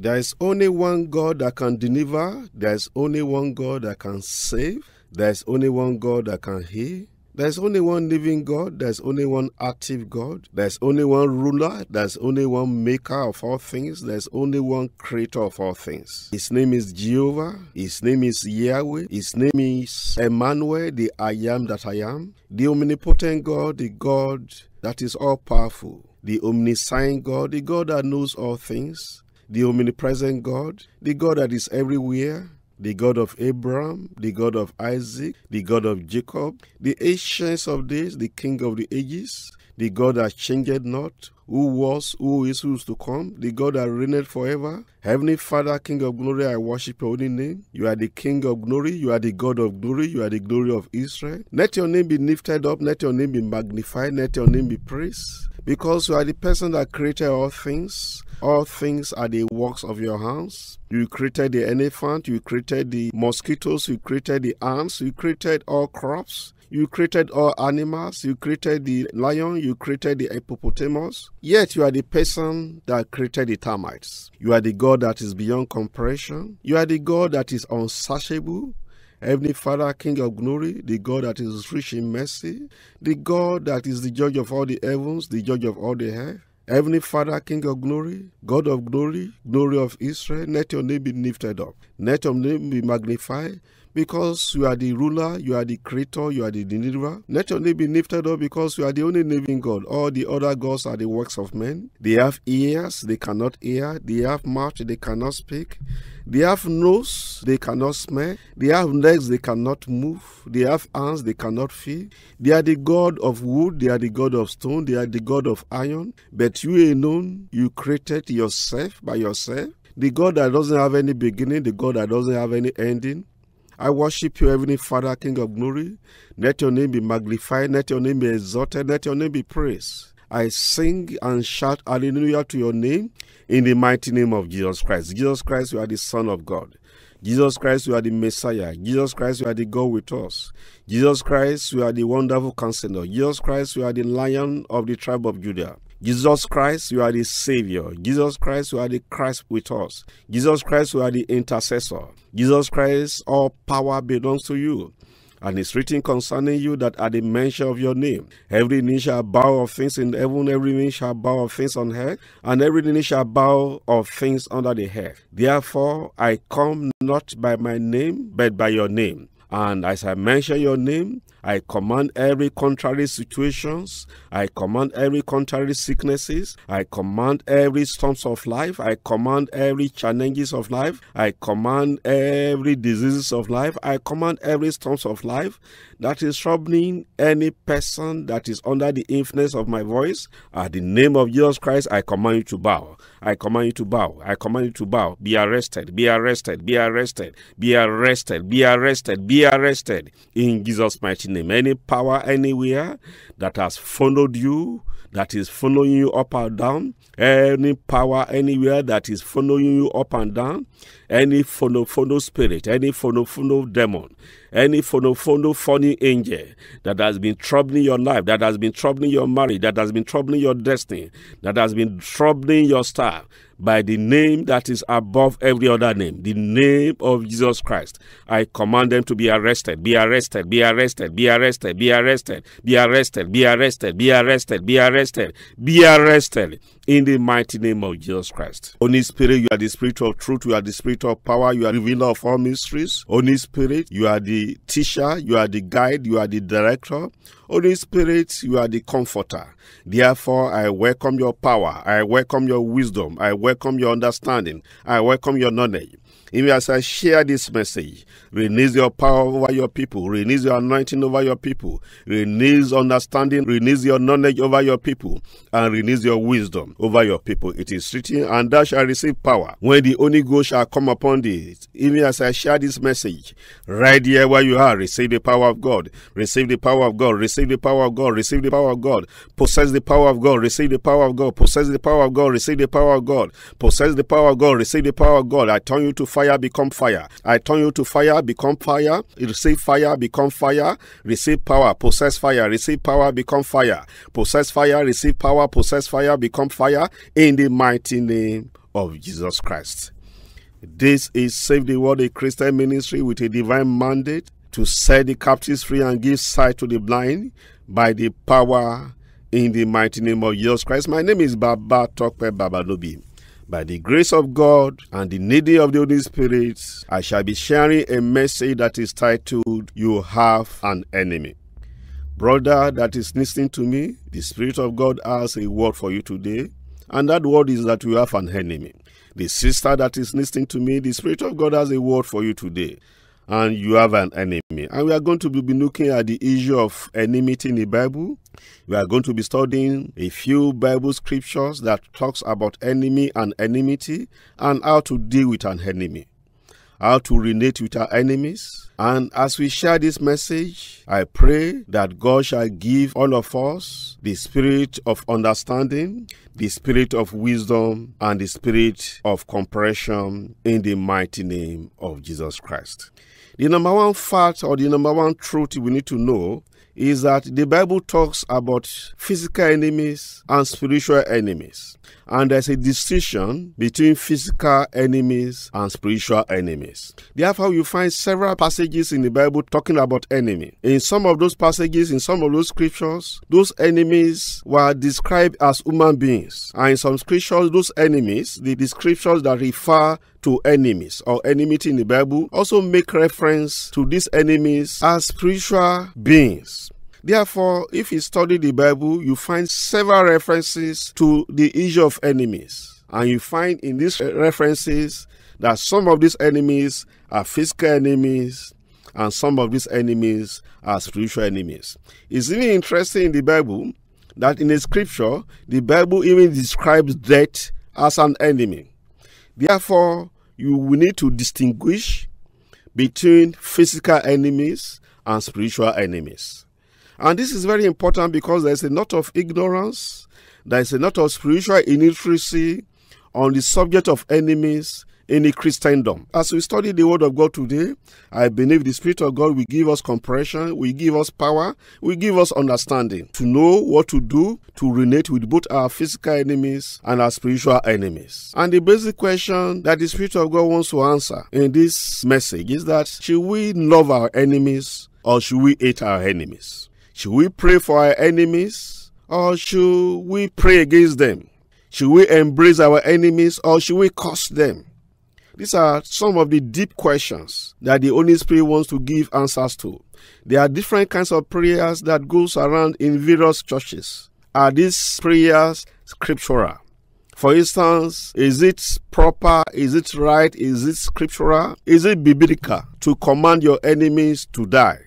There is only one God that can deliver. There is only one God that can save. There is only one God that can heal. There's only one living God. There's only one active God. There's only one ruler. There's only one maker of all things. There's only one creator of all things. His name is Jehovah. His name is Yahweh. His name is Emmanuel, the I am that I am. The omnipotent God, the God that is all powerful. The omniscient God, the God that knows all things the omnipresent God, the God that is everywhere, the God of Abraham, the God of Isaac, the God of Jacob, the ancients of days, the King of the ages, the God that changed not, who was, who is, who is to come, the God that reigneth forever. Heavenly Father, King of glory, I worship your holy name. You are the King of glory, you are the God of glory, you are the glory of Israel. Let your name be lifted up, let your name be magnified, let your name be praised. Because you are the person that created all things, all things are the works of your hands. You created the elephant, you created the mosquitoes, you created the ants, you created all crops. You created all animals, you created the lion, you created the hippopotamus. Yet you are the person that created the termites. You are the God that is beyond comprehension. You are the God that is unsearchable. Heavenly Father, King of glory, the God that is rich in mercy, the God that is the judge of all the heavens, the judge of all the earth. Heavenly Father, King of glory, God of glory, glory of Israel, let your name be lifted up. Let your name be magnified because you are the ruler, you are the creator, you are the deliverer. Let your name be lifted up because you are the only living God. All the other gods are the works of men. They have ears, they cannot hear. They have mouth, they cannot speak. They have nose, they cannot smell. They have legs, they cannot move. They have hands, they cannot feel. They are the God of wood, they are the God of stone, they are the God of iron. But you alone, you created yourself by yourself. The God that doesn't have any beginning, the God that doesn't have any ending, I worship you, Heavenly Father, King of glory. Let your name be magnified, let your name be exalted, let your name be praised. I sing and shout hallelujah to your name in the mighty name of Jesus Christ. Jesus Christ, you are the Son of God. Jesus Christ, you are the Messiah. Jesus Christ, you are the God with us. Jesus Christ, you are the wonderful counselor. Jesus Christ, you are the lion of the tribe of Judah. Jesus Christ, you are the Savior. Jesus Christ, you are the Christ with us. Jesus Christ, you are the intercessor. Jesus Christ, all power belongs to you. And it's written concerning you that at the mention of your name, every knee shall bow of things in heaven, every knee shall bow of things on earth, and every knee shall bow of things under the earth. Therefore, I come not by my name, but by your name. And as I mention your name, I command every contrary situations. I command every contrary sicknesses. I command every storms of life. I command every challenges of life. I command every diseases of life. I command every storms of life that is troubling any person that is under the influence of my voice. At the name of Jesus Christ, I command you to bow. I command you to bow. I command you to bow. Be arrested. Be arrested. Be arrested. Be arrested. Be arrested. Be be arrested in Jesus' mighty name. Any power anywhere that has followed you, that is following you up and down, any power anywhere that is following you up and down, any follow spirit, any follow demon, any follow funny angel that has been troubling your life, that has been troubling your marriage, that has been troubling your destiny, that has been troubling your staff by the name that is above every other name, the name of Jesus Christ. I command them to be arrested, be arrested, be arrested, be arrested, be arrested, be arrested, be arrested, be arrested, be arrested, be arrested in the mighty name of Jesus Christ. Holy Spirit, you are the spirit of truth, you are the spirit of power, you are the revealer of all mysteries. Holy Spirit, you are the teacher, you are the guide, you are the director, Holy Spirit, you are the comforter. Therefore, I welcome your power. I welcome your wisdom. I welcome your understanding. I welcome your knowledge. Even as I share this message, release your power over your people, release your anointing over your people, release understanding, release your knowledge over your people, and release your wisdom over your people. It is written, and thou shalt receive power when the Holy Ghost shall come upon thee. Even as I share this message, right here where you are, receive the power of God, receive the power of God, receive the power of God, receive the power of God, possess the power of God, receive the power of God, possess the power of God, receive the power of God, possess the power of God, receive the power of God. I turn you to fire, become fire. I turn you to fire, become fire. Receive fire, become fire. Receive power, possess fire. Receive power, become fire. Possess fire, receive power. Possess fire, become fire. In the mighty name of Jesus Christ. This is Save the World, a Christian ministry with a divine mandate to set the captives free and give sight to the blind by the power in the mighty name of Jesus Christ. My name is Baba Tokwe Babalobi. By the grace of God and the needy of the Holy Spirit, I shall be sharing a message that is titled, You Have an Enemy. Brother that is listening to me, the Spirit of God has a word for you today, and that word is that you have an enemy. The sister that is listening to me, the Spirit of God has a word for you today, and you have an enemy. And we are going to be looking at the issue of enmity in the Bible. We are going to be studying a few Bible scriptures that talks about enemy and enmity and how to deal with an enemy, how to relate with our enemies. And as we share this message, I pray that God shall give all of us the spirit of understanding, the spirit of wisdom, and the spirit of compassion. in the mighty name of Jesus Christ. The number one fact or the number one truth we need to know is that the Bible talks about physical enemies and spiritual enemies. And there's a distinction between physical enemies and spiritual enemies. Therefore, you find several passages in the Bible talking about enemy. In some of those passages, in some of those scriptures, those enemies were described as human beings. And in some scriptures, those enemies, the descriptions that refer to enemies or enmity in the Bible also make reference to these enemies as spiritual beings. Therefore, if you study the Bible, you find several references to the issue of enemies. And you find in these references that some of these enemies are physical enemies and some of these enemies are spiritual enemies. It's really interesting in the Bible that in the scripture, the Bible even describes death as an enemy. Therefore, you will need to distinguish between physical enemies and spiritual enemies. And this is very important because there's a lot of ignorance, there's a lot of spiritual illiteracy on the subject of enemies in the Christendom. As we study the Word of God today, I believe the Spirit of God will give us comprehension, will give us power, will give us understanding to know what to do to relate with both our physical enemies and our spiritual enemies. And the basic question that the Spirit of God wants to answer in this message is that should we love our enemies or should we hate our enemies? Should we pray for our enemies or should we pray against them? Should we embrace our enemies or should we curse them? These are some of the deep questions that the Holy Spirit wants to give answers to. There are different kinds of prayers that goes around in various churches. Are these prayers scriptural? For instance, is it proper? Is it right? Is it scriptural? Is it biblical to command your enemies to die?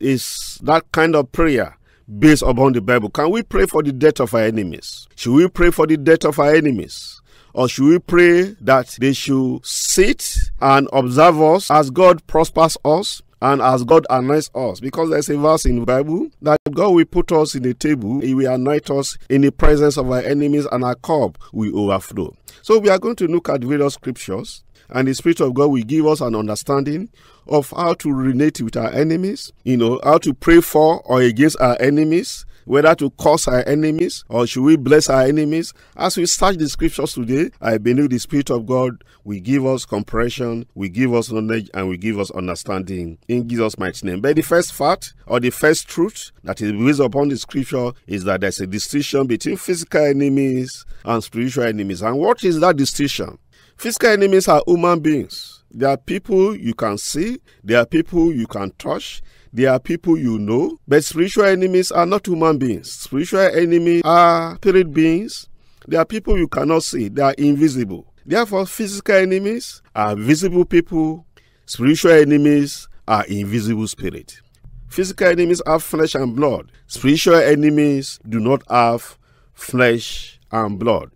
is that kind of prayer based upon the Bible. Can we pray for the death of our enemies? Should we pray for the death of our enemies? Or should we pray that they should sit and observe us as God prospers us? and as God anoints us. Because there's a verse in the Bible that God will put us in the table, He will anoint us in the presence of our enemies, and our cup will overflow. So we are going to look at various scriptures and the Spirit of God will give us an understanding of how to relate with our enemies, you know, how to pray for or against our enemies, whether to curse our enemies or should we bless our enemies. As we start the scriptures today, I believe the Spirit of God will give us comprehension, will give us knowledge, and will give us understanding in Jesus' mighty name. But the first fact or the first truth that is based upon the scripture is that there's a distinction between physical enemies and spiritual enemies. And what is that distinction? Physical enemies are human beings. There are people you can see, there are people you can touch, there are people you know. But spiritual enemies are not human beings. Spiritual enemies are spirit beings. There are people you cannot see, they are invisible. Therefore, physical enemies are visible people, spiritual enemies are invisible spirit. Physical enemies have flesh and blood. Spiritual enemies do not have flesh and blood.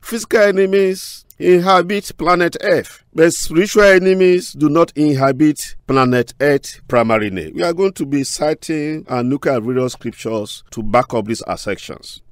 Physical enemies inhabit planet Earth. But spiritual enemies do not inhabit planet Earth primarily. We are going to be citing and looking at various scriptures to back up these assertions.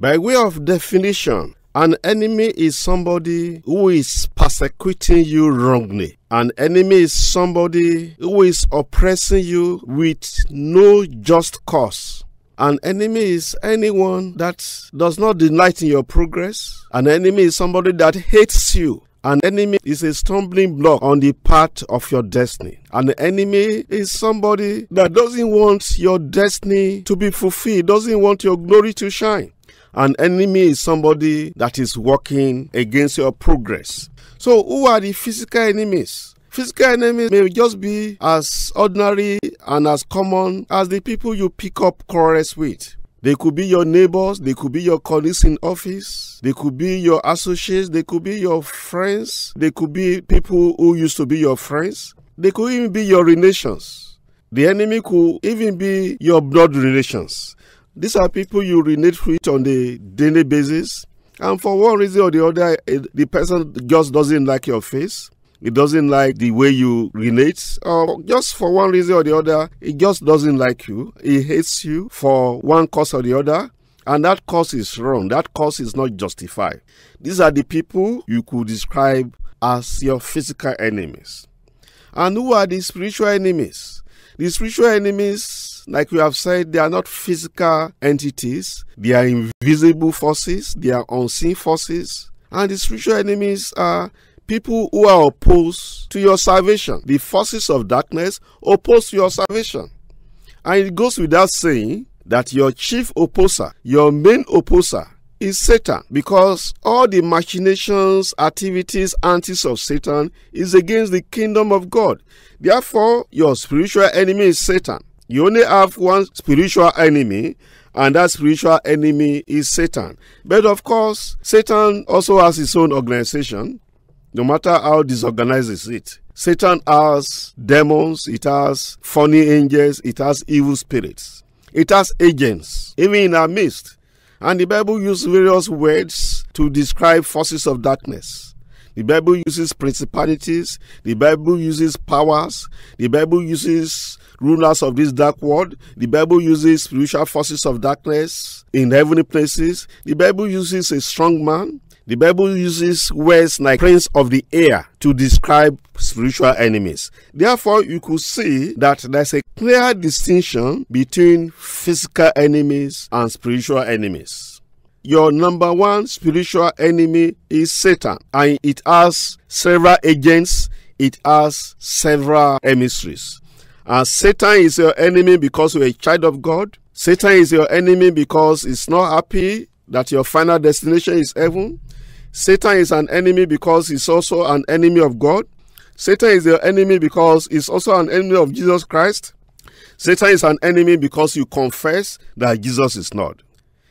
By way of definition, an enemy is somebody who is persecuting you wrongly. An enemy is somebody who is oppressing you with no just cause. An enemy is anyone that does not delight in your progress. An enemy is somebody that hates you. An enemy is a stumbling block on the path of your destiny. An enemy is somebody that doesn't want your destiny to be fulfilled, doesn't want your glory to shine. An enemy is somebody that is working against your progress. So, who are the physical enemies? Physical enemies may just be as ordinary and as common as the people you pick up quarrels with. They could be your neighbors, they could be your colleagues in office, they could be your associates, they could be your friends, they could be people who used to be your friends, they could even be your relations. The enemy could even be your blood relations. These are people you relate with on a daily basis, and for one reason or the other, eh, the person just doesn't like your face it doesn't like the way you relate, or just for one reason or the other, it just doesn't like you. It hates you for one cause or the other. And that cause is wrong. That cause is not justified. These are the people you could describe as your physical enemies. And who are the spiritual enemies? The spiritual enemies, like we have said, they are not physical entities. They are invisible forces. They are unseen forces. And the spiritual enemies are people who are opposed to your salvation. The forces of darkness oppose your salvation. And it goes without saying that your chief opposer, your main opposer, is Satan because all the machinations, activities, antics of Satan is against the kingdom of God. Therefore, your spiritual enemy is Satan. You only have one spiritual enemy, and that spiritual enemy is Satan. But of course, Satan also has his own organization, no matter how disorganized it. Satan has demons, it has funny angels, it has evil spirits, it has agents, even in our midst. And the Bible uses various words to describe forces of darkness. The Bible uses principalities, the Bible uses powers, the Bible uses rulers of this dark world. The Bible uses spiritual forces of darkness in heavenly places. The Bible uses a strong man. The Bible uses words like prince of the air to describe spiritual enemies. Therefore, you could see that there's a clear distinction between physical enemies and spiritual enemies. Your number one spiritual enemy is Satan, and it has several agents, it has several emissaries. And Satan is your enemy because you're a child of God. Satan is your enemy because it's not happy that your final destination is heaven. Satan is an enemy because he's also an enemy of God. Satan is your enemy because he's also an enemy of Jesus Christ. Satan is an enemy because you confess that Jesus is not.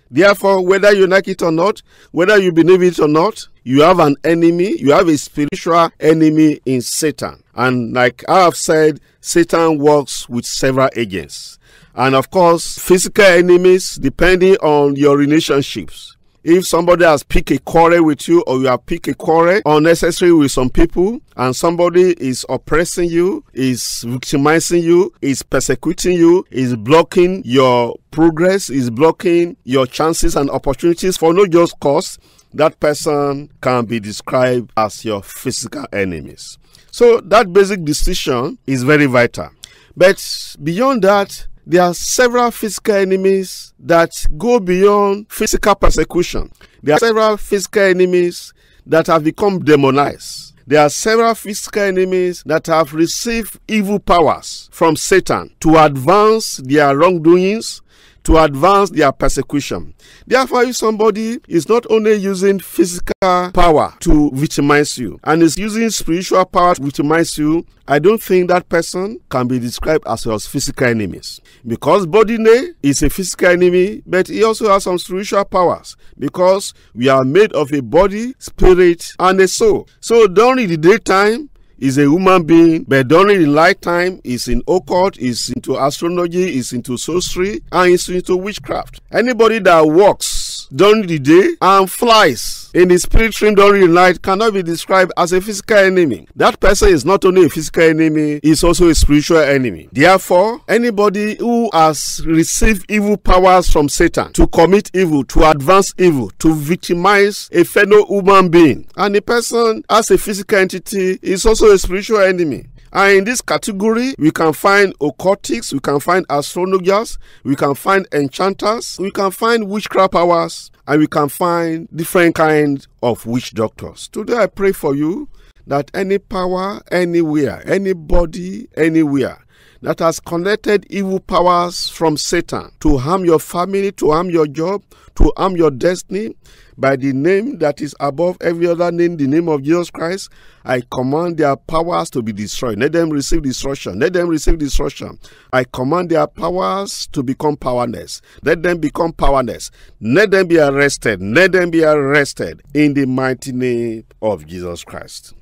Therefore, whether you like it or not, whether you believe it or not, you have an enemy, you have a spiritual enemy in Satan. And like I have said, Satan works with several agents. And of course, physical enemies depending on your relationships. If somebody has picked a quarrel with you or you have picked a quarrel unnecessary with some people and somebody is oppressing you, is victimizing you, is persecuting you, is blocking your progress, is blocking your chances and opportunities for no just cause, that person can be described as your physical enemies. So that basic decision is very vital. But beyond that, there are several physical enemies that go beyond physical persecution. There are several physical enemies that have become demonized. There are several physical enemies that have received evil powers from Satan to advance their wrongdoings to advance their persecution. Therefore, if somebody is not only using physical power to victimize you and is using spiritual power to victimize you, I don't think that person can be described as your physical enemies. Because Bodine is a physical enemy, but he also has some spiritual powers because we are made of a body, spirit, and a soul. So during the daytime, is a human being, but during the lifetime is in occult, is into astrology, is into sorcery, and is into witchcraft. Anybody that works during the day and flies in the spirit realm during the night cannot be described as a physical enemy. That person is not only a physical enemy, is also a spiritual enemy. Therefore, anybody who has received evil powers from Satan to commit evil, to advance evil, to victimize a fellow human being, and the person as a physical entity is also a spiritual enemy. And in this category, we can find occultics, we can find astrologers, we can find enchanters, we can find witchcraft powers, and we can find different kinds of witch doctors. Today I pray for you that any power, anywhere, anybody, anywhere, that has connected evil powers from Satan to harm your family, to harm your job, to harm your destiny, by the name that is above every other name, the name of Jesus Christ, I command their powers to be destroyed. Let them receive destruction. Let them receive destruction. I command their powers to become powerless. Let them become powerless. Let them be arrested. Let them be arrested in the mighty name of Jesus Christ.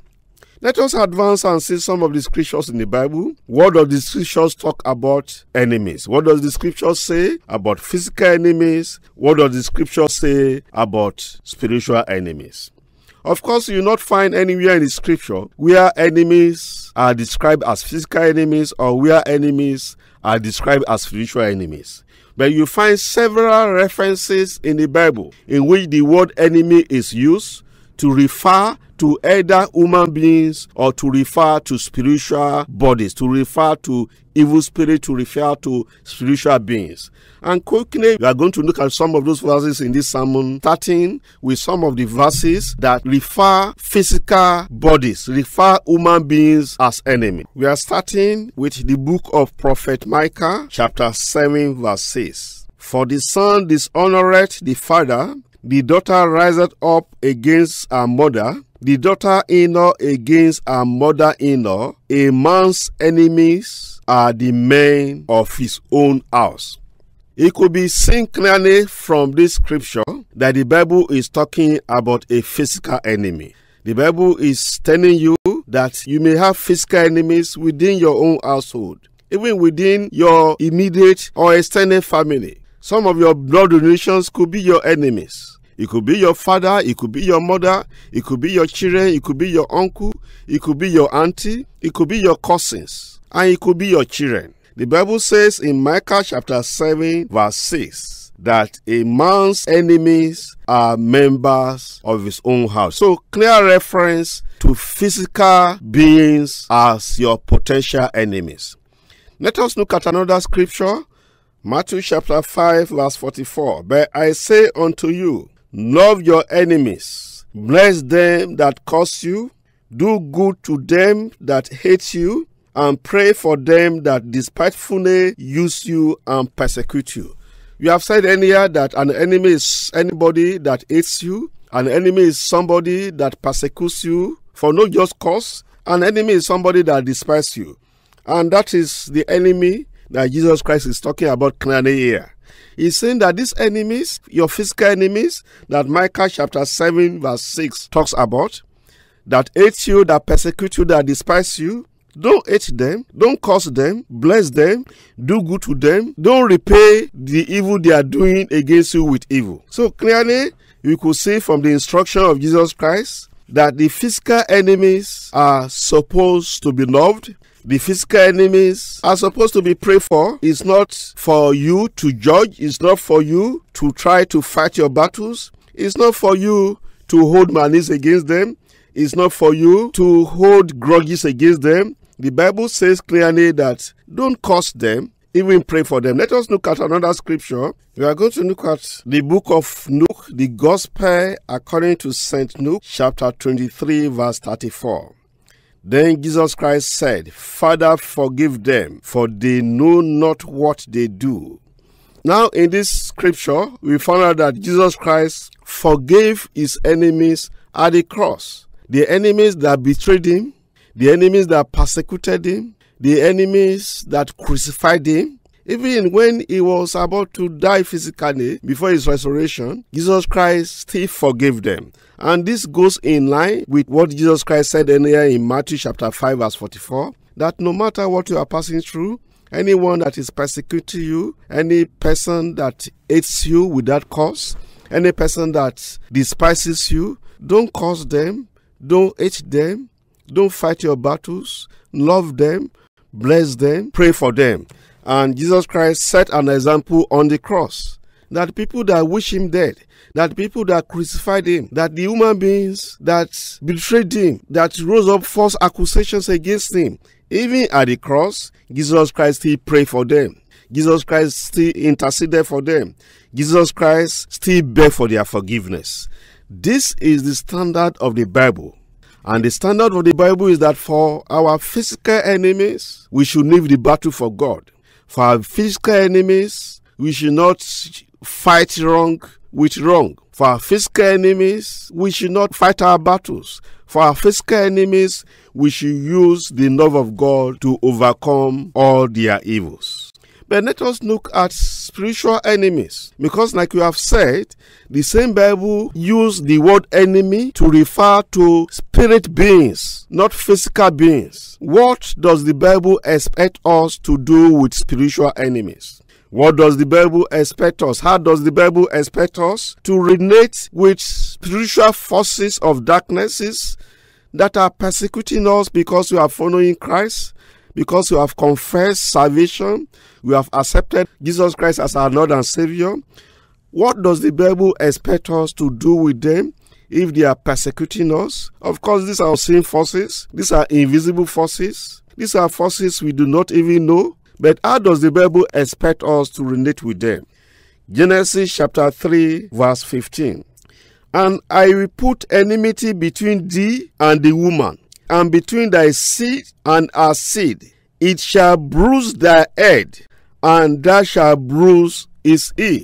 Let us advance and see some of the scriptures in the Bible. What does the scriptures talk about enemies? What does the scriptures say about physical enemies? What does the scriptures say about spiritual enemies? Of course, you will not find anywhere in the scripture where enemies are described as physical enemies or where enemies are described as spiritual enemies. But you find several references in the Bible in which the word enemy is used to refer to either human beings or to refer to spiritual bodies, to refer to evil spirit, to refer to spiritual beings. And quickly, we are going to look at some of those verses in this sermon, starting with some of the verses that refer physical bodies, refer human beings as enemy. We are starting with the book of prophet Micah, chapter 7, verse 6. For the son dishonoreth the father, the daughter riseth up against her mother, the daughter-in-law against her mother-in-law. A man's enemies are the men of his own house. It could be seen clearly from this scripture that the Bible is talking about a physical enemy. The Bible is telling you that you may have physical enemies within your own household, even within your immediate or extended family. Some of your blood relations could be your enemies. It could be your father, it could be your mother, it could be your children, it could be your uncle, it could be your auntie, it could be your cousins, and it could be your children. The Bible says in Micah chapter 7 verse 6 that a man's enemies are members of his own house. So clear reference to physical beings as your potential enemies. Let us look at another scripture Matthew chapter 5, verse 44. But I say unto you, love your enemies, bless them that curse you, do good to them that hate you, and pray for them that despitefully use you and persecute you. You have said earlier that an enemy is anybody that hates you, an enemy is somebody that persecutes you for no just cause, an enemy is somebody that despises you. And that is the enemy that Jesus Christ is talking about clearly here. He's saying that these enemies, your physical enemies, that Micah chapter 7, verse 6 talks about, that hate you, that persecute you, that despise you, don't hate them, don't curse them, bless them, do good to them, don't repay the evil they are doing against you with evil. So clearly, you could see from the instruction of Jesus Christ that the physical enemies are supposed to be loved, the physical enemies are supposed to be prayed for. It's not for you to judge. It's not for you to try to fight your battles. It's not for you to hold malice against them. It's not for you to hold grudges against them. The Bible says clearly that don't curse them, even pray for them. Let us look at another scripture. We are going to look at the book of Luke, the Gospel according to St. Luke, chapter 23, verse 34. Then Jesus Christ said, Father, forgive them, for they know not what they do. Now, in this scripture, we found out that Jesus Christ forgave his enemies at the cross. The enemies that betrayed him, the enemies that persecuted him, the enemies that crucified him. Even when he was about to die physically before his resurrection, Jesus Christ still forgave them. And this goes in line with what Jesus Christ said earlier in Matthew chapter 5 verse 44 that no matter what you are passing through, anyone that is persecuting you, any person that hates you without cause, any person that despises you, don't curse them, don't hate them, don't fight your battles, love them, bless them, pray for them. And Jesus Christ set an example on the cross that people that wish him dead, that people that crucified him, that the human beings that betrayed him, that rose up false accusations against him, even at the cross, Jesus Christ still prayed for them. Jesus Christ still interceded for them. Jesus Christ still begged for their forgiveness. This is the standard of the Bible. And the standard of the Bible is that for our physical enemies, we should leave the battle for God. For our physical enemies, we should not fight wrong with wrong. For our physical enemies, we should not fight our battles. For our physical enemies, we should use the love of God to overcome all their evils. But let us look at spiritual enemies because, like you have said, the same Bible used the word enemy to refer to spirit beings, not physical beings. What does the Bible expect us to do with spiritual enemies? What does the Bible expect us? How does the Bible expect us to relate with spiritual forces of darknesses that are persecuting us because we are following Christ? Because we have confessed salvation, we have accepted Jesus Christ as our Lord and Savior. What does the Bible expect us to do with them if they are persecuting us? Of course, these are unseen forces, these are invisible forces, these are forces we do not even know but how does the Bible expect us to relate with them? Genesis chapter 3, verse 15. And I will put enmity between thee and the woman, and between thy seed and her seed. It shall bruise thy head, and thou shalt bruise his heel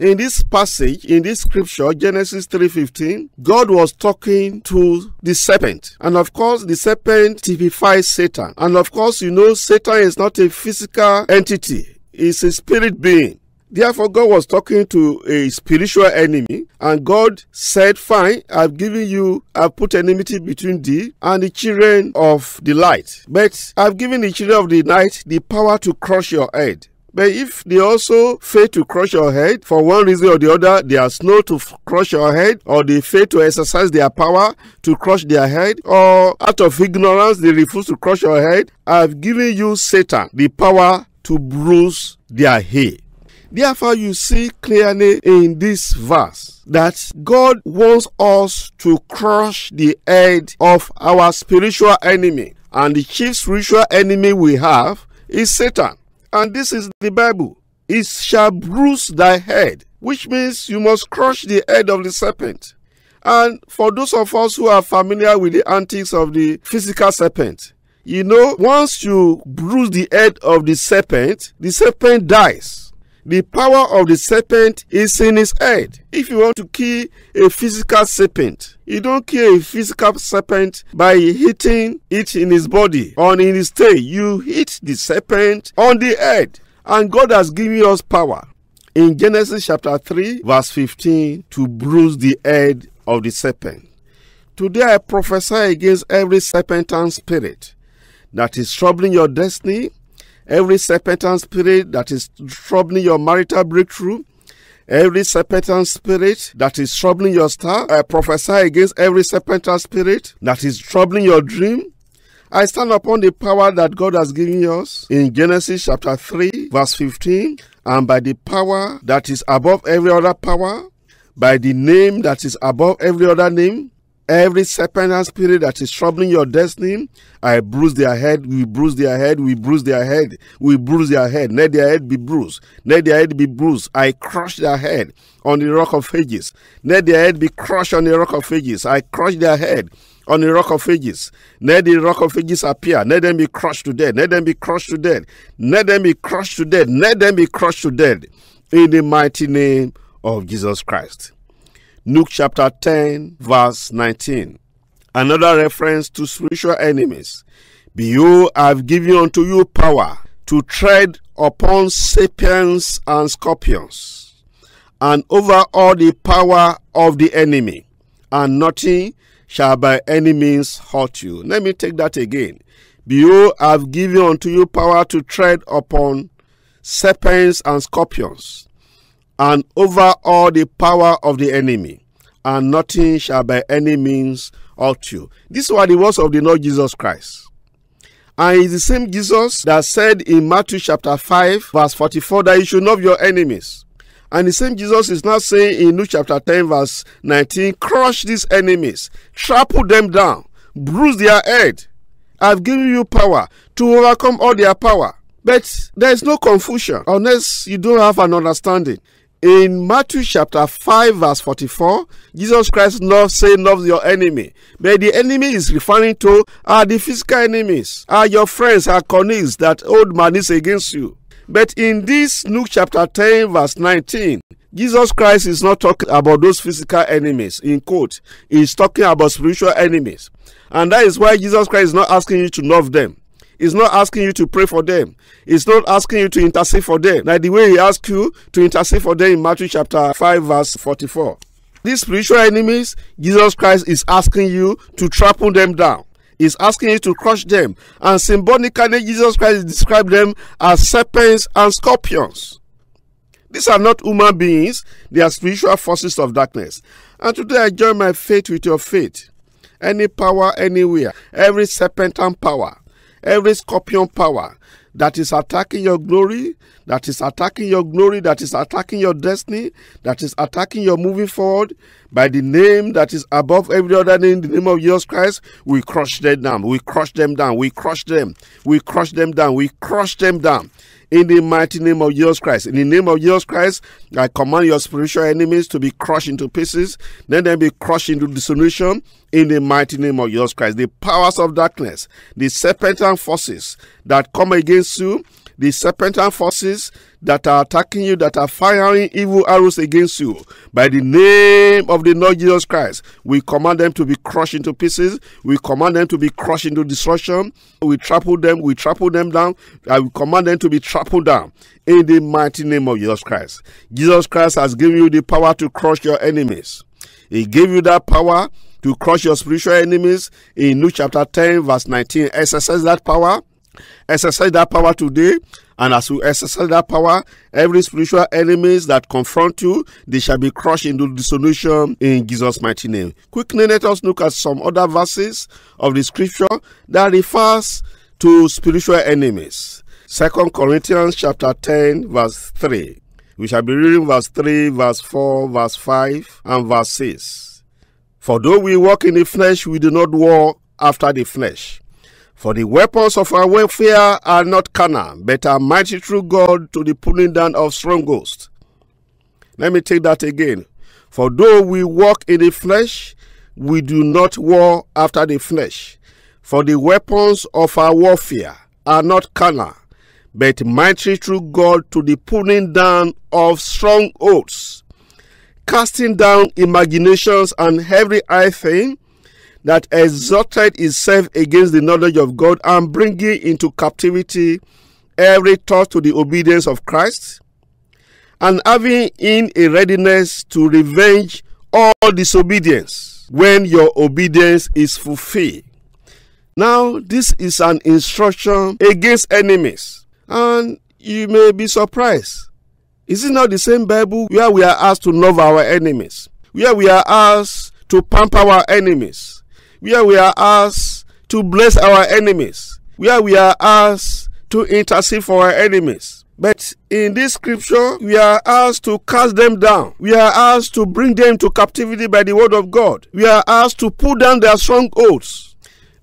in this passage in this scripture genesis 3.15 god was talking to the serpent and of course the serpent typifies satan and of course you know satan is not a physical entity it's a spirit being Therefore, God was talking to a spiritual enemy, and God said, Fine, I've given you, I've put enmity between thee and the children of the light. But I've given the children of the night the power to crush your head. But if they also fail to crush your head for one reason or the other, they are slow to crush your head, or they fail to exercise their power to crush their head, or out of ignorance they refuse to crush your head, I've given you Satan the power to bruise their head. Therefore, you see clearly in this verse that God wants us to crush the head of our spiritual enemy. And the chief spiritual enemy we have is Satan. And this is the Bible. It shall bruise thy head, which means you must crush the head of the serpent. And for those of us who are familiar with the antics of the physical serpent, you know, once you bruise the head of the serpent, the serpent dies. The power of the serpent is in his head. If you want to kill a physical serpent, you don't kill a physical serpent by hitting it in his body or in his tail. You hit the serpent on the head. And God has given us power. In Genesis chapter 3, verse 15, to bruise the head of the serpent. Today I prophesy against every serpent and spirit that is troubling your destiny, every serpentine spirit that is troubling your marital breakthrough, every serpentine spirit that is troubling your star, I prophesy against every serpentine spirit that is troubling your dream. I stand upon the power that God has given us in Genesis chapter 3, verse 15, and by the power that is above every other power, by the name that is above every other name, Every serpent and spirit that is troubling your destiny, I bruise their head, we bruise their head, we bruise their head, we bruise their head. Let their head be bruised. Let their head be bruised. I crush their head on the rock of ages. Let their head be crushed on the rock of ages. I crush their head on the rock of ages. Let the rock of ages appear. Let them be crushed to death. Let them be crushed to death. Let them be crushed to death. Let them be crushed to death. In the mighty name of Jesus Christ. Luke chapter 10, verse 19. Another reference to spiritual enemies. Behold, I have given unto you power to tread upon serpents and scorpions, and over all the power of the enemy, and nothing shall by any means hurt you. Let me take that again. Behold, I have given unto you power to tread upon serpents and scorpions, and over all the power of the enemy, and nothing shall by any means hurt you. These were the words of the Lord Jesus Christ. And it's the same Jesus that said in Matthew chapter 5, verse 44, that you should love your enemies. And the same Jesus is now saying in Luke chapter 10, verse 19, crush these enemies, trample them down, bruise their head. I've given you power to overcome all their power. But there is no confusion unless you don't have an understanding in Matthew chapter 5 verse 44, Jesus Christ loves saying love your enemy. But the enemy is referring to are ah, the physical enemies, are ah, your friends, are colleagues that old man is against you. But in this Luke chapter 10 verse 19, Jesus Christ is not talking about those physical enemies, in quote. He's talking about spiritual enemies. And that is why Jesus Christ is not asking you to love them. Is not asking you to pray for them. He's not asking you to intercede for them. Like the way he asked you to intercede for them in Matthew chapter 5 verse 44. These spiritual enemies, Jesus Christ is asking you to trample them down. He's asking you to crush them. And symbolically, Jesus Christ described them as serpents and scorpions. These are not human beings, they are spiritual forces of darkness. And today I join my faith with your faith. Any power anywhere, every serpentine power every scorpion power that is attacking your glory, that is attacking your glory, that is attacking your destiny, that is attacking your moving forward, by the name that is above every other name, the name of Jesus Christ, we crush them down, we crush them down, we crush them, we crush them down, we crush them down in the mighty name of Jesus Christ. In the name of Jesus Christ, I command your spiritual enemies to be crushed into pieces, let them be crushed into dissolution in the mighty name of Jesus Christ. The powers of darkness, the serpentine forces that come against you, the serpentine forces that are attacking you, that are firing evil arrows against you, by the name of the Lord Jesus Christ, we command them to be crushed into pieces. We command them to be crushed into destruction. We trample them, we trample them down. I command them to be trampled down in the mighty name of Jesus Christ. Jesus Christ has given you the power to crush your enemies. He gave you that power to crush your spiritual enemies in Luke chapter 10, verse 19. Exercise that power Exercise that power today, and as you exercise that power, every spiritual enemies that confront you, they shall be crushed into dissolution in Jesus' mighty name. Quickly, let us look at some other verses of the scripture that refers to spiritual enemies. Second Corinthians chapter 10, verse 3. We shall be reading verse 3, verse 4, verse 5, and verse 6. For though we walk in the flesh, we do not war after the flesh. For the weapons of our warfare are not carnal, but are mighty through God to the pulling down of strongholds. Let me take that again. For though we walk in the flesh, we do not war after the flesh. For the weapons of our warfare are not carnal, but mighty through God to the pulling down of strongholds, casting down imaginations and every high thing that exalted itself against the knowledge of God and bringing into captivity every thought to the obedience of Christ, and having in a readiness to revenge all disobedience when your obedience is fulfilled. Now, this is an instruction against enemies, and you may be surprised. Is it not the same Bible where we are asked to love our enemies, where we are asked to pamper our enemies, where we are asked to bless our enemies, where we are asked to intercede for our enemies. But in this scripture, we are asked to cast them down. We are asked to bring them to captivity by the word of God. We are asked to pull down their strongholds.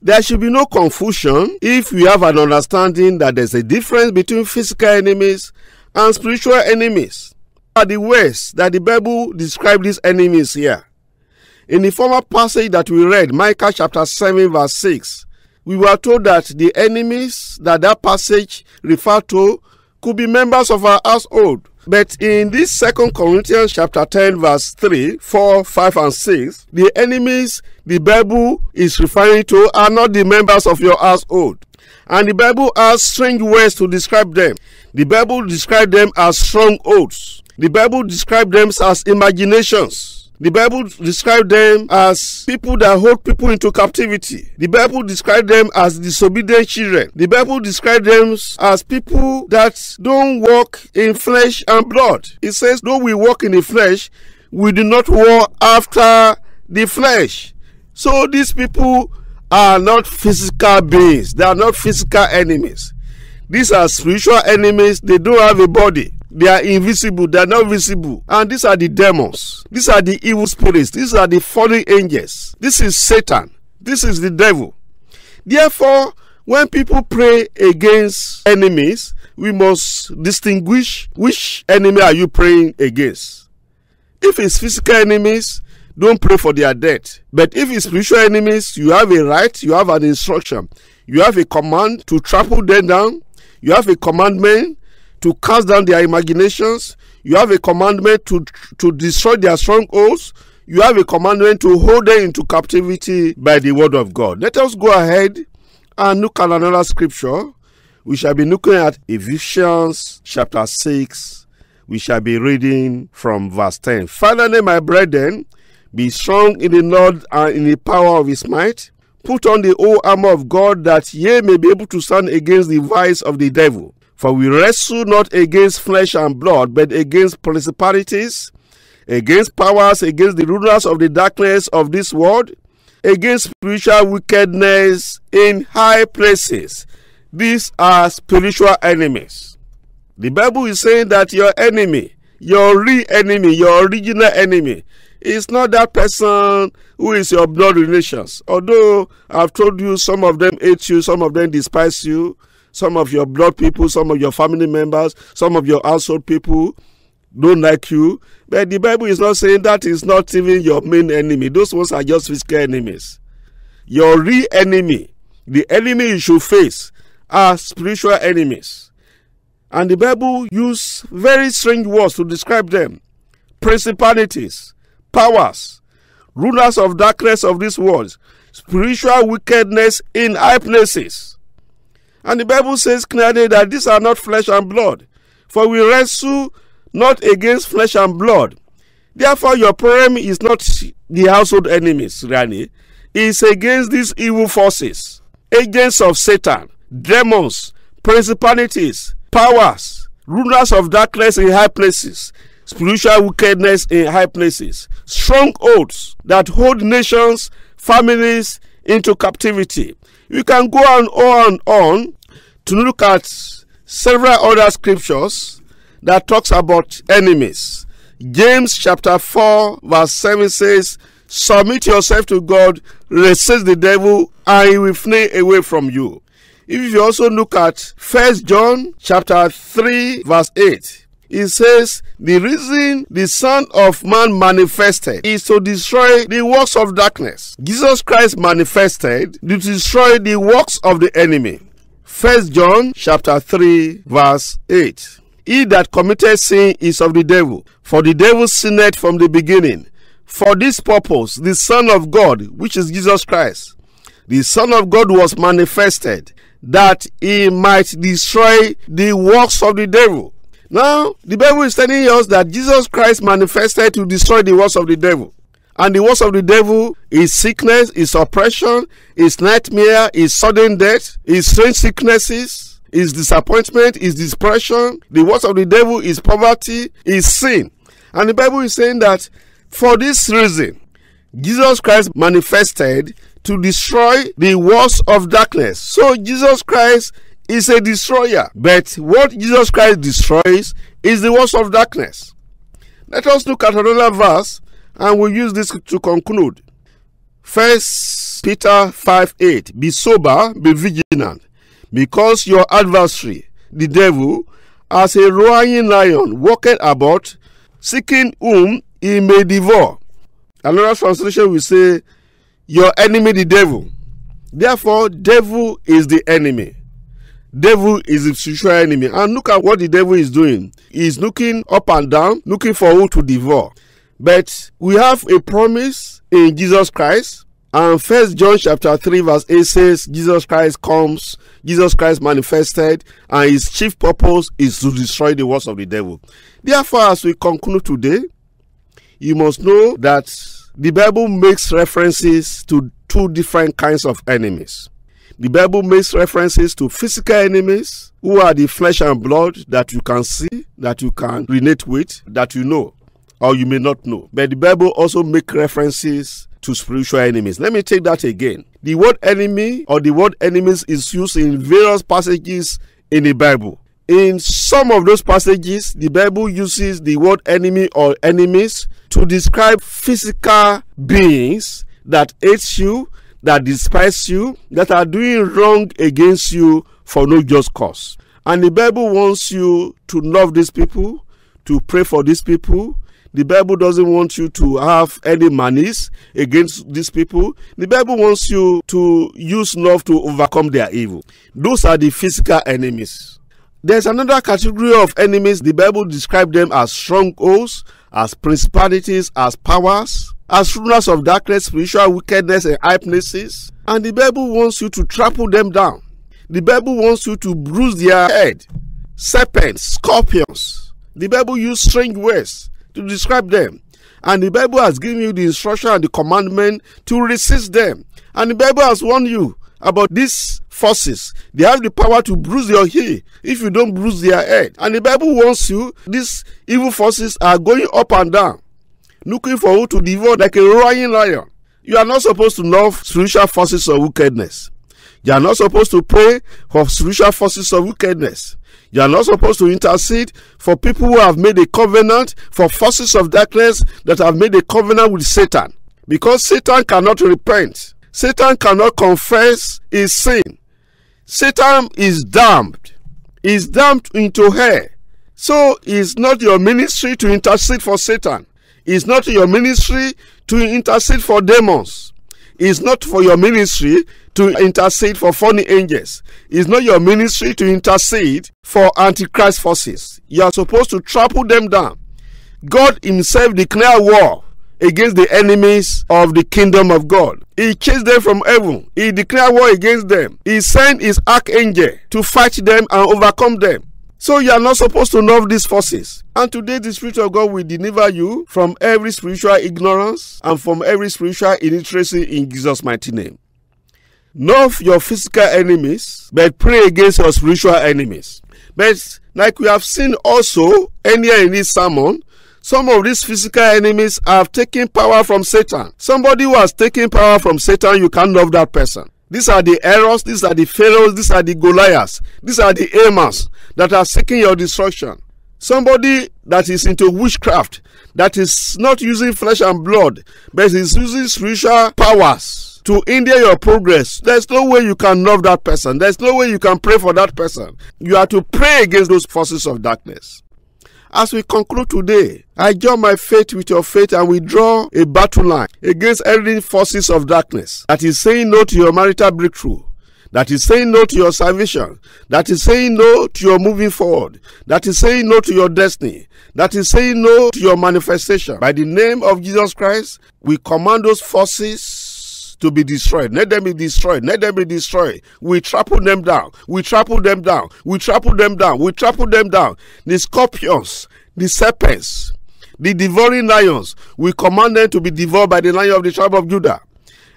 There should be no confusion if we have an understanding that there's a difference between physical enemies and spiritual enemies. Are the ways that the Bible describes these enemies here? In the former passage that we read, Micah chapter 7 verse 6, we were told that the enemies that that passage referred to could be members of our household. But in this second Corinthians chapter 10 verse 3, 4, 5 and 6, the enemies the Bible is referring to are not the members of your household. And the Bible has strange words to describe them. The Bible describes them as strongholds. The Bible describes them as imaginations. The Bible describes them as people that hold people into captivity. The Bible describes them as disobedient children. The Bible describes them as people that don't walk in flesh and blood. It says, though we walk in the flesh, we do not walk after the flesh. So these people are not physical beings. They are not physical enemies. These are spiritual enemies. They don't have a body. They are invisible, they are not visible. And these are the demons. These are the evil spirits. These are the fallen angels. This is Satan. This is the devil. Therefore, when people pray against enemies, we must distinguish which enemy are you praying against. If it's physical enemies, don't pray for their death. But if it's spiritual enemies, you have a right, you have an instruction, you have a command to trample them down, you have a commandment to cast down their imaginations. You have a commandment to, to destroy their strongholds. You have a commandment to hold them into captivity by the word of God. Let us go ahead and look at another scripture. We shall be looking at Ephesians chapter 6. We shall be reading from verse 10. Finally, my brethren, be strong in the Lord and in the power of his might. Put on the whole armor of God that ye may be able to stand against the vice of the devil. For we wrestle not against flesh and blood, but against principalities, against powers, against the rulers of the darkness of this world, against spiritual wickedness in high places. These are spiritual enemies. The Bible is saying that your enemy, your real enemy, your original enemy, is not that person who is your blood relations. Although I've told you some of them hate you, some of them despise you, some of your blood people, some of your family members, some of your household people don't like you. But the Bible is not saying that is not even your main enemy. Those ones are just physical enemies. Your real enemy, the enemy you should face, are spiritual enemies. And the Bible uses very strange words to describe them. Principalities, powers, rulers of darkness of this world, spiritual wickedness in high places. And the Bible says clearly that these are not flesh and blood, for we wrestle not against flesh and blood. Therefore, your problem is not the household enemies, Rani. It's against these evil forces, agents of Satan, demons, principalities, powers, rulers of darkness in high places, spiritual wickedness in high places, strongholds that hold nations, families into captivity. You can go on, on, on to look at several other scriptures that talks about enemies. James chapter 4 verse 7 says, Submit yourself to God, resist the devil, and he will flee away from you. If you also look at First John chapter 3 verse 8, it says, The reason the Son of Man manifested is to destroy the works of darkness. Jesus Christ manifested to destroy the works of the enemy. First John chapter 3 verse 8. He that committed sin is of the devil, for the devil sinned from the beginning. For this purpose, the Son of God, which is Jesus Christ, the Son of God was manifested that he might destroy the works of the devil. Now, the Bible is telling us that Jesus Christ manifested to destroy the works of the devil. And the works of the devil is sickness, is oppression, is nightmare, is sudden death, is strange sicknesses, is disappointment, is depression. The works of the devil is poverty, is sin. And the Bible is saying that for this reason, Jesus Christ manifested to destroy the works of darkness. So Jesus Christ is a destroyer. But what Jesus Christ destroys is the works of darkness. Let us look at another verse and we'll use this to conclude. First Peter 5 8 Be sober, be vigilant, because your adversary, the devil, as a roaring lion, walketh about, seeking whom he may devour. Another translation will say, Your enemy, the devil. Therefore, devil is the enemy. Devil is the spiritual enemy. And look at what the devil is doing. He's looking up and down, looking for who to devour. But we have a promise in Jesus Christ. And first John chapter 3, verse 8 says, Jesus Christ comes, Jesus Christ manifested, and his chief purpose is to destroy the works of the devil. Therefore, as we conclude today, you must know that the Bible makes references to two different kinds of enemies. The Bible makes references to physical enemies who are the flesh and blood that you can see, that you can relate with, that you know or you may not know. But the Bible also make references to spiritual enemies. Let me take that again. The word enemy or the word enemies is used in various passages in the Bible. In some of those passages, the Bible uses the word enemy or enemies to describe physical beings that hate you, that despise you, that are doing wrong against you for no just cause. And the Bible wants you to love these people, to pray for these people, the Bible doesn't want you to have any malice against these people. The Bible wants you to use love to overcome their evil. Those are the physical enemies. There's another category of enemies. The Bible describes them as strongholds, as principalities, as powers, as rulers of darkness, spiritual wickedness, and high And the Bible wants you to trample them down. The Bible wants you to bruise their head. Serpents, scorpions. The Bible uses strange words to describe them. And the Bible has given you the instruction and the commandment to resist them. And the Bible has warned you about these forces. They have the power to bruise your heel if you don't bruise their head. And the Bible warns you these evil forces are going up and down, looking for who to devour like a roaring lion. You are not supposed to love spiritual forces of wickedness. You are not supposed to pray for spiritual forces of wickedness. You are not supposed to intercede for people who have made a covenant, for forces of darkness that have made a covenant with Satan. Because Satan cannot repent. Satan cannot confess his sin. Satan is damned. Is damned into hell. So it's not your ministry to intercede for Satan. It's not your ministry to intercede for demons. It's not for your ministry to intercede for funny angels. It's not your ministry to intercede for antichrist forces. You are supposed to trample them down. God Himself declared war against the enemies of the kingdom of God. He chased them from heaven. He declared war against them. He sent his archangel to fight them and overcome them. So you are not supposed to love these forces. And today the Spirit of God will deliver you from every spiritual ignorance and from every spiritual illiteracy in Jesus' mighty name. Love your physical enemies, but pray against your spiritual enemies. But like we have seen also earlier in this sermon, some of these physical enemies have taken power from Satan. Somebody who has taken power from Satan, you can't love that person. These are the errors, these are the pharaohs, these are the Goliaths, these are the Amons that are seeking your destruction. Somebody that is into witchcraft, that is not using flesh and blood, but is using spiritual powers to hinder your progress. There's no way you can love that person. There's no way you can pray for that person. You are to pray against those forces of darkness. As we conclude today, I join my faith with your faith and we draw a battle line against every forces of darkness that is saying no to your marital breakthrough, that is saying no to your salvation, that is saying no to your moving forward, that is saying no to your destiny, that is saying no to your manifestation. By the name of Jesus Christ, we command those forces to be destroyed. Let them be destroyed. Let them be destroyed. We trample them down. We trample them down. We trample them down. We trample them down. The scorpions, the serpents, the devouring lions, we command them to be devoured by the lion of the tribe of Judah.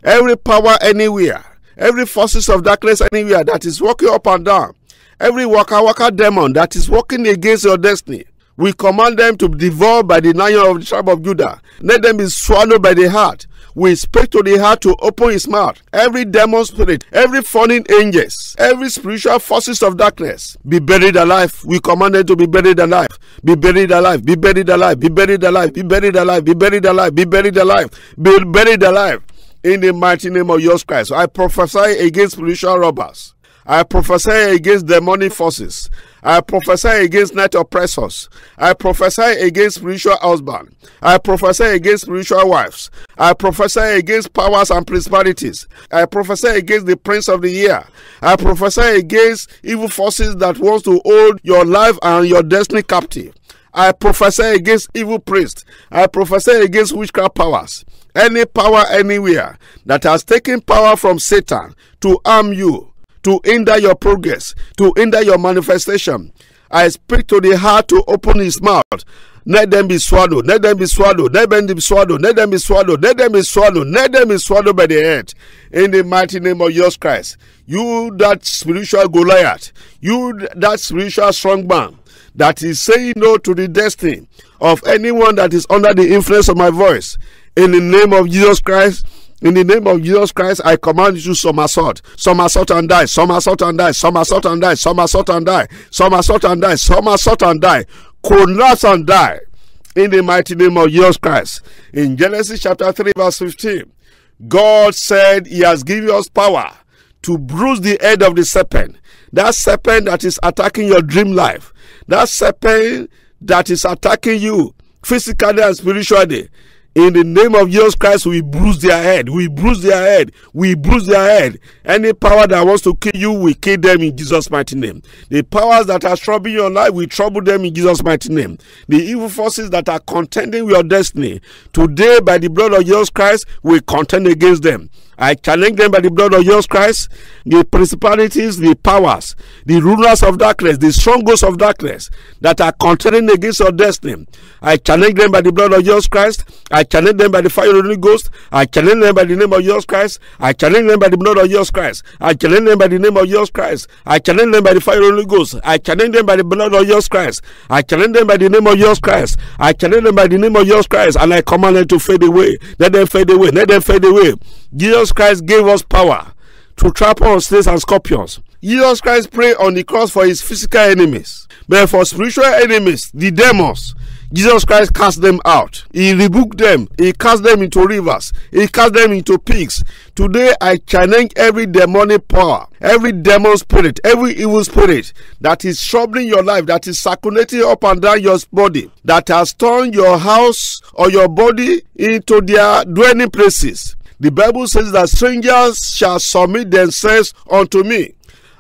Every power anywhere, every forces of darkness anywhere that is walking up and down, every waka waka demon that is walking against your destiny, we command them to be devoured by the lion of the tribe of Judah. Let them be swallowed by the heart we speak to the heart to open his mouth. Every demon spirit, every fallen angels, every spiritual forces of darkness, be buried alive. We command them to be buried alive. Be buried alive. Be buried alive. Be buried alive. Be buried alive. Be buried alive. Be buried alive. Be buried alive. In the mighty name of Jesus Christ, I prophesy against spiritual robbers. I prophesy against demonic forces. I prophesy against night oppressors. I prophesy against spiritual husbands. I prophesy against spiritual wives. I prophesy against powers and principalities. I prophesy against the prince of the air. I prophesy against evil forces that wants to hold your life and your destiny captive. I prophesy against evil priests. I prophesy against witchcraft powers. Any power anywhere that has taken power from Satan to arm you, to hinder your progress, to hinder your manifestation. I speak to the heart to open his mouth. Let them be swallowed. Let them be swallowed. Let them be swallowed. Let them be swallowed. Let them be swallowed. Let them be swallowed by the head. In the mighty name of Jesus Christ. You that spiritual Goliath. You that spiritual strong man that is saying no to the destiny of anyone that is under the influence of my voice. In the name of Jesus Christ, in the name of Jesus Christ, I command you to somersault, somersault and die, somersault and die, somersault and die, somersault and die, somersault and die, somersault and die, collapse and die. In the mighty name of Jesus Christ. In Genesis chapter 3, verse 15, God said, He has given us power to bruise the head of the serpent. That serpent that is attacking your dream life, that serpent that is attacking you physically and spiritually, in the name of Jesus Christ, we bruise their head. We bruise their head. We bruise their head. Any power that wants to kill you, we kill them in Jesus' mighty name. The powers that are troubling your life, we trouble them in Jesus' mighty name. The evil forces that are contending with your destiny, today by the blood of Jesus Christ, we contend against them. I challenge them by the blood of Jesus Christ, the principalities, the powers, the rulers of darkness, the strongholds of darkness that are contending against your destiny. I challenge them by the blood of Jesus Christ. I challenge them by the fire of the Holy Ghost. I challenge them by the name of Jesus Christ. I challenge them by the blood of Jesus Christ. I challenge them by the name of Jesus Christ. I challenge them by the fire of the Holy Ghost. I challenge them by the blood of Jesus Christ. I challenge them by the name of Jesus Christ. I challenge them by the name of Jesus Christ. And I command them to fade away. Let them fade away. Let them fade away. Jesus Jesus Christ gave us power to trample on snakes and scorpions. Jesus Christ prayed on the cross for his physical enemies, but for spiritual enemies, the demons, Jesus Christ cast them out. He rebuked them. He cast them into rivers. He cast them into pigs. Today, I challenge every demonic power, every demon spirit, every evil spirit that is troubling your life, that is circulating up and down your body, that has turned your house or your body into their dwelling places. The Bible says that strangers shall submit themselves unto me.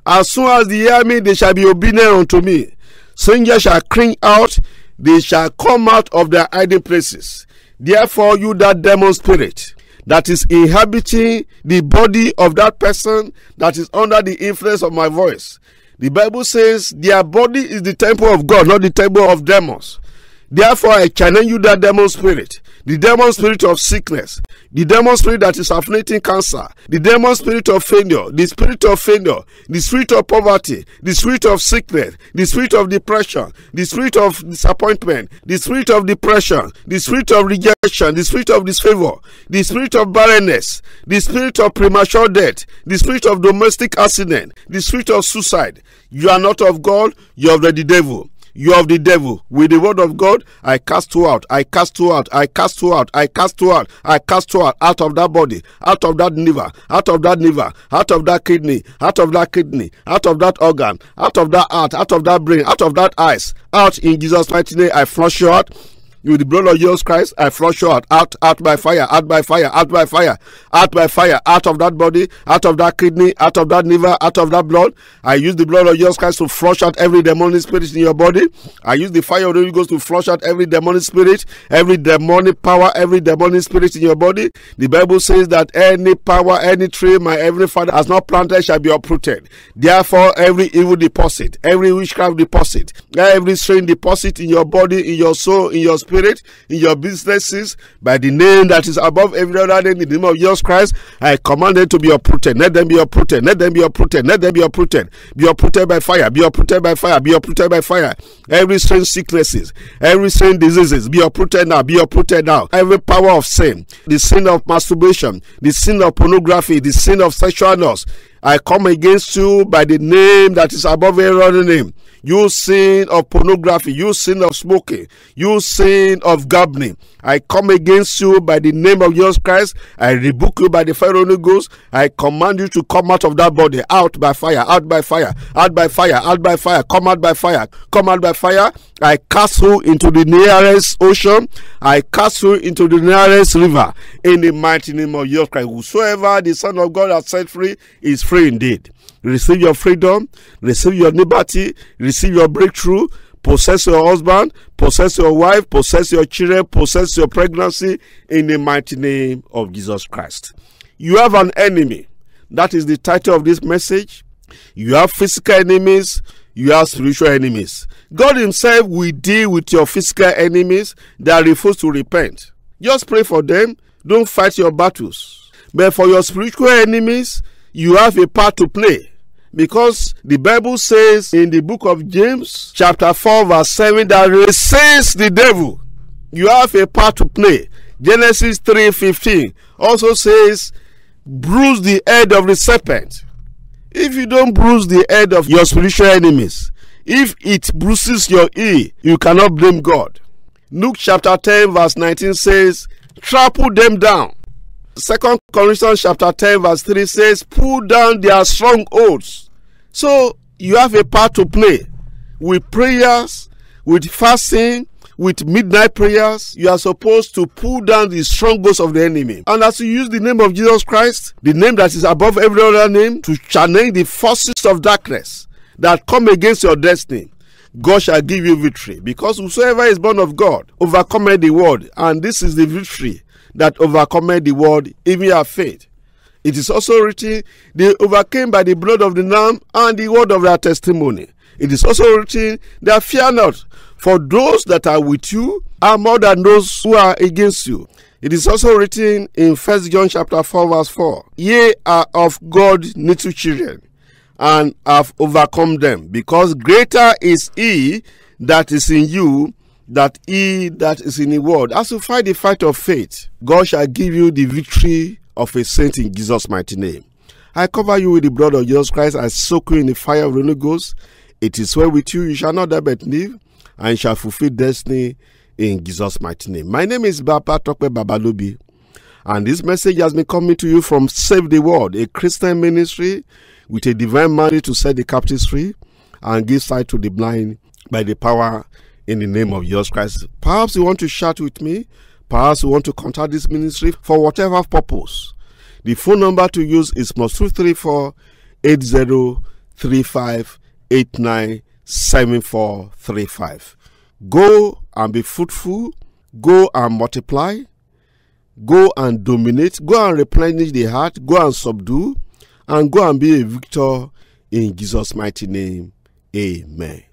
As soon as they hear me, they shall be obedient unto me. Strangers shall cring out, they shall come out of their hiding places. Therefore, you that demon spirit that is inhabiting the body of that person that is under the influence of my voice. The Bible says their body is the temple of God, not the temple of demons. Therefore, I challenge you that demon spirit the demon spirit of sickness, the demon spirit that is afflicting cancer, the demon spirit of failure, the spirit of failure, the spirit of poverty, the spirit of sickness, the spirit of depression, the spirit of disappointment, the spirit of depression, the spirit of rejection, the spirit of disfavor, the spirit of barrenness, the spirit of premature death, the spirit of domestic accident, the spirit of suicide. You are not of God, you are of the devil. You of the devil. With the word of God, I cast you out. I cast you out. I cast you out. I cast you out. I cast you out. Out of that body. Out of that liver. Out of that liver. Out of that kidney. Out of that kidney. Out of that organ. Out of that heart. Out of that brain. Out of that eyes. Out in Jesus' mighty name. I flush you out with the blood of Jesus Christ, I flush you out, out, out by fire, out by fire, out by fire, out by fire, out of that body, out of that kidney, out of that liver, out of that blood. I use the blood of Jesus Christ to flush out every demonic spirit in your body. I use the fire of the Holy Ghost to flush out every demonic spirit, every demonic power, every demonic spirit in your body. The Bible says that any power, any tree my heavenly Father has not planted shall be uprooted. Therefore, every evil deposit, every witchcraft deposit, every strange deposit in your body, in your soul, in your spirit, Spirit in your businesses by the name that is above every other name, in the name of Jesus Christ. I command them to be uprooted. Let them be uprooted. Let them be uprooted. Let them be uprooted. Be uprooted by fire. Be uprooted by fire. Be uprooted by fire. Every strange sicknesses, every strange diseases, be uprooted now. Be uprooted now. Every power of sin, the sin of masturbation, the sin of pornography, the sin of sexual lust. I come against you by the name that is above every other name you sin of pornography, you sin of smoking, you sin of gambling. I come against you by the name of Jesus Christ. I rebuke you by the fire of the Ghost. I command you to come out of that body, out by fire, out by fire, out by fire, out by fire, come out by fire, come out by fire. I cast you into the nearest ocean. I cast you into the nearest river. In the mighty name of Jesus Christ, whosoever the Son of God has set free is free indeed receive your freedom, receive your liberty, receive your breakthrough, possess your husband, possess your wife, possess your children, possess your pregnancy in the mighty name of Jesus Christ. You have an enemy. That is the title of this message. You have physical enemies, you have spiritual enemies. God Himself will deal with your physical enemies that refuse to repent. Just pray for them, don't fight your battles. But for your spiritual enemies, you have a part to play because the Bible says in the book of James, chapter 4, verse 7, that resists the devil. You have a part to play. Genesis 3:15 also says, bruise the head of the serpent. If you don't bruise the head of your spiritual enemies, if it bruises your ear, you cannot blame God. Luke chapter 10, verse 19 says, trample them down Second Corinthians chapter 10, verse 3 says, Pull down their strongholds. So you have a part to play with prayers, with fasting, with midnight prayers, you are supposed to pull down the strongholds of the enemy. And as you use the name of Jesus Christ, the name that is above every other name, to challenge the forces of darkness that come against your destiny, God shall give you victory. Because whosoever is born of God overcometh the world, and this is the victory that overcame the world, even your faith. It is also written, they overcame by the blood of the Lamb and the word of their testimony. It is also written, they fear not, for those that are with you are more than those who are against you. It is also written in First John chapter 4 verse 4, Ye are of God little children, and have overcome them, because greater is he that is in you that he that is in the world, as you fight the fight of faith, God shall give you the victory of a saint in Jesus' mighty name. I cover you with the blood of Jesus Christ. I soak you in the fire of the Holy Ghost. It is well with you. You shall not die but live, and shall fulfill destiny in Jesus' mighty name. My name is Baba Tokwe Babalobi, and this message has been coming to you from Save the World, a Christian ministry with a divine mandate to set the captives free and give sight to the blind by the power in the name of Jesus Christ. Perhaps you want to chat with me. Perhaps you want to contact this ministry for whatever purpose. The phone number to use is plus plus two three four eight zero three five eight nine seven four three five. Go and be fruitful. Go and multiply. Go and dominate. Go and replenish the heart. Go and subdue. And go and be a victor in Jesus' mighty name. Amen.